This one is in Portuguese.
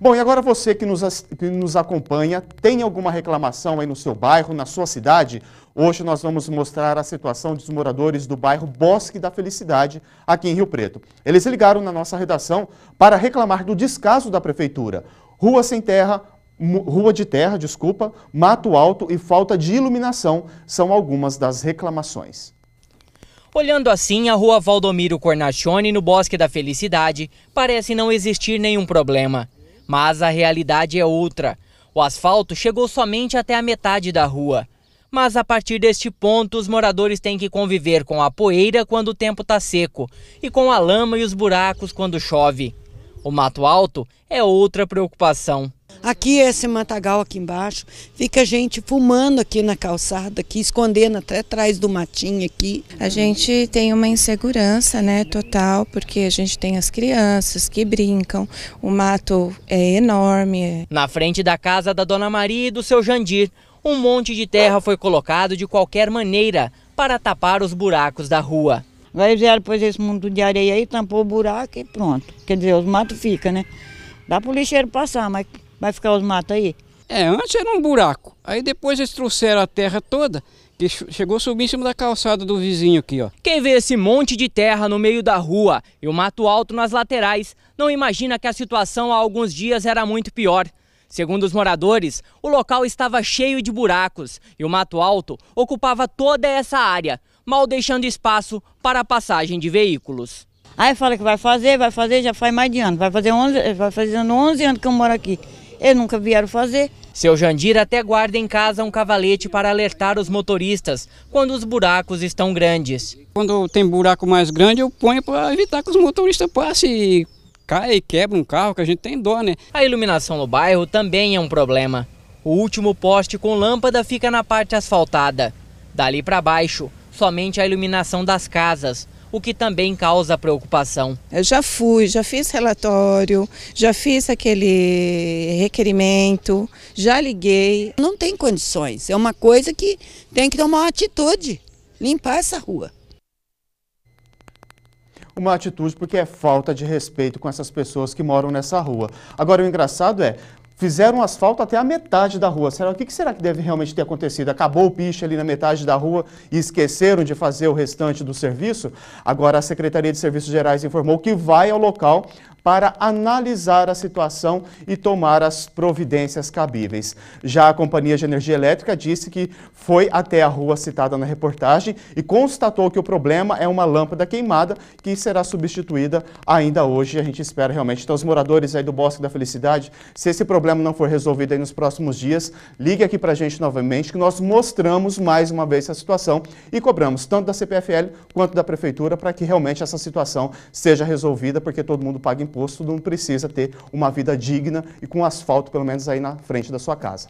Bom, e agora você que nos, que nos acompanha, tem alguma reclamação aí no seu bairro, na sua cidade? Hoje nós vamos mostrar a situação dos moradores do bairro Bosque da Felicidade, aqui em Rio Preto. Eles ligaram na nossa redação para reclamar do descaso da prefeitura. Rua sem terra, rua de terra, desculpa, mato alto e falta de iluminação são algumas das reclamações. Olhando assim, a rua Valdomiro Cornacione, no Bosque da Felicidade, parece não existir nenhum problema. Mas a realidade é outra. O asfalto chegou somente até a metade da rua. Mas a partir deste ponto, os moradores têm que conviver com a poeira quando o tempo está seco e com a lama e os buracos quando chove. O mato alto é outra preocupação. Aqui é esse matagal aqui embaixo, fica a gente fumando aqui na calçada, aqui escondendo até atrás do matinho aqui. A gente tem uma insegurança, né, total, porque a gente tem as crianças que brincam, o mato é enorme. É na frente da casa da dona Maria e do seu Jandir, um monte de terra foi colocado de qualquer maneira para tapar os buracos da rua. Aí vieram depois esse mundo de areia aí, tampou o buraco e pronto. Quer dizer, os matos ficam, né? Dá pro lixeiro passar, mas Vai ficar os matos aí? É, antes era um buraco. Aí depois eles trouxeram a terra toda, que chegou a subir em cima da calçada do vizinho aqui, ó. Quem vê esse monte de terra no meio da rua e o mato alto nas laterais, não imagina que a situação há alguns dias era muito pior. Segundo os moradores, o local estava cheio de buracos e o mato alto ocupava toda essa área, mal deixando espaço para a passagem de veículos. Aí fala que vai fazer, vai fazer, já faz mais de ano, vai fazer 11, vai fazendo 11 anos que eu moro aqui. Eles nunca vieram fazer. Seu Jandir até guarda em casa um cavalete para alertar os motoristas quando os buracos estão grandes. Quando tem buraco mais grande, eu ponho para evitar que os motoristas passem e caia e quebra um carro, que a gente tem dó, né? A iluminação no bairro também é um problema. O último poste com lâmpada fica na parte asfaltada. Dali para baixo, somente a iluminação das casas, o que também causa preocupação. Eu já fui, já fiz relatório, já fiz aquele requerimento, já liguei. Não tem condições, é uma coisa que tem que tomar uma atitude, limpar essa rua. Uma atitude porque é falta de respeito com essas pessoas que moram nessa rua. Agora, o engraçado é, fizeram asfalto até a metade da rua. Será, o que será que deve realmente ter acontecido? Acabou o piche ali na metade da rua e esqueceram de fazer o restante do serviço? Agora, a Secretaria de Serviços Gerais informou que vai ao local para analisar a situação e tomar as providências cabíveis. Já a Companhia de Energia Elétrica disse que foi até a rua citada na reportagem e constatou que o problema é uma lâmpada queimada que será substituída ainda hoje. A gente espera realmente. Então, os moradores aí do Bosque da Felicidade, se esse problema não for resolvido aí nos próximos dias, ligue aqui para a gente novamente que nós mostramos mais uma vez a situação e cobramos tanto da CPFL quanto da Prefeitura para que realmente essa situação seja resolvida, porque todo mundo paga imposto não precisa ter uma vida digna e com asfalto pelo menos aí na frente da sua casa.